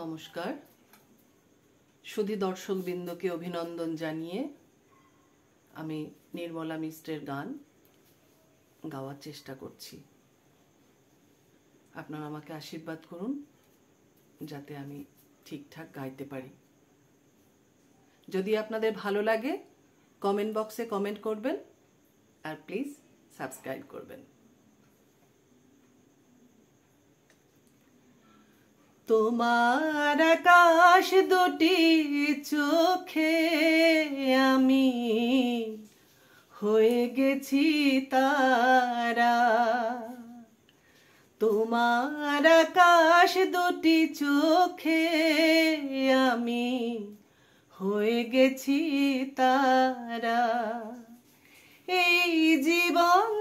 নমস্কার সুধী দর্শকবৃন্দকে অভিনন্দন জানিয়ে আমি নির্মলা মিশ্রের গান গাওয়ার চেষ্টা করছি আপনারা আমাকে আশীর্বাদ করুন যাতে আমি ঠিকঠাক গাইতে পারি যদি আপনাদের ভালো লাগে কমেন্ট বক্সে কমেন্ট করবেন আর প্লিজ সাবস্ক্রাইব করবেন তোমার আকাশ দুটি চোখে আমি হয়ে গেছি তারা তোমার আকাশ দুটি চোখে আমি হয়ে গেছি তারা এই জীবন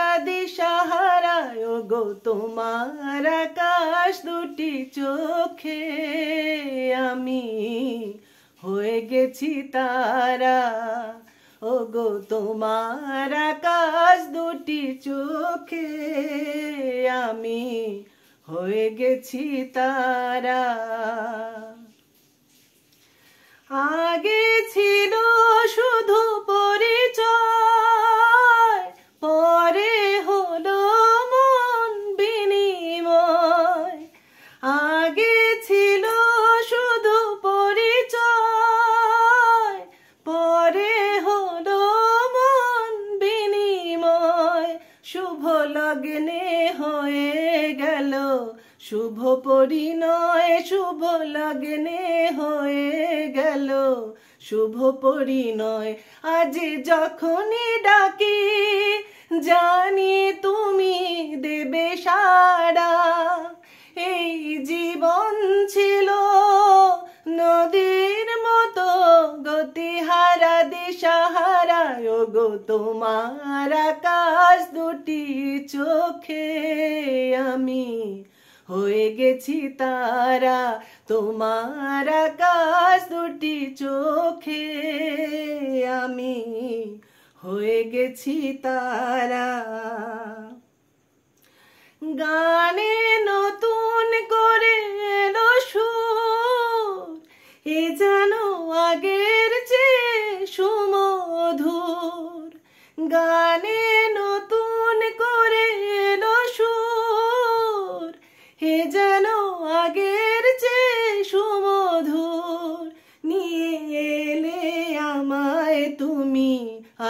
হারা দিশাহারায় গো তোমার আকাশ দুটি চোখে আমি হয়ে গেছি তারা ও গো তোমার আকাশ দুটি চোখে আমি হয়ে গেছি তারা আগে শুভ পরিণয় শুভ লগ্নে হয়ে গেল শুভ পরিণয় আজ যখনই ডাকি জানি তুমি দেবে সারা এই জীবন ছিল নদীর মতো গতিহারা দিশাহারা গো তোমার আকাশ দুটি চোখে হয়ে গেছি তারা তোমার আকাশ দুটি চোখে আমি হয়ে গেছি তারা গানে নতুন করে এলো সুর এ যেন আগের চেয়ে সুমধুর গান হে যেন আগের চেয়ে সুমধুর নিয়ে এলে আমায় তুমি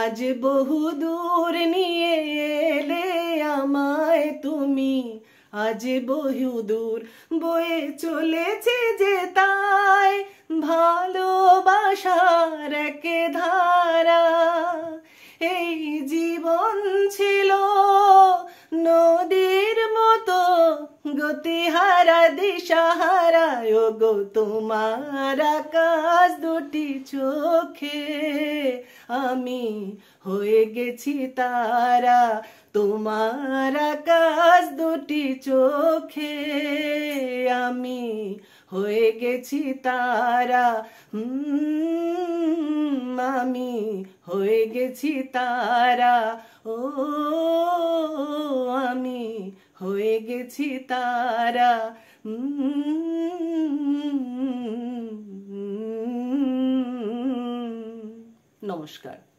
আজ বহু দূর নিয়ে এলে আমায় তুমি আজ বহু দূর বয়ে চলেছে যে তাই ভালোবাসার এক ধারা গো তিহারা দিশাহারা ও গো তোমার আকাশ দুটি চোখে আমি হয়ে গেছি তারা তোমার আকাশ দুটি চোখে আমি হয়ে গেছি তারা আমি হয়ে গেছি তারা ও আমি হয়ে গেছি তারা নমস্কার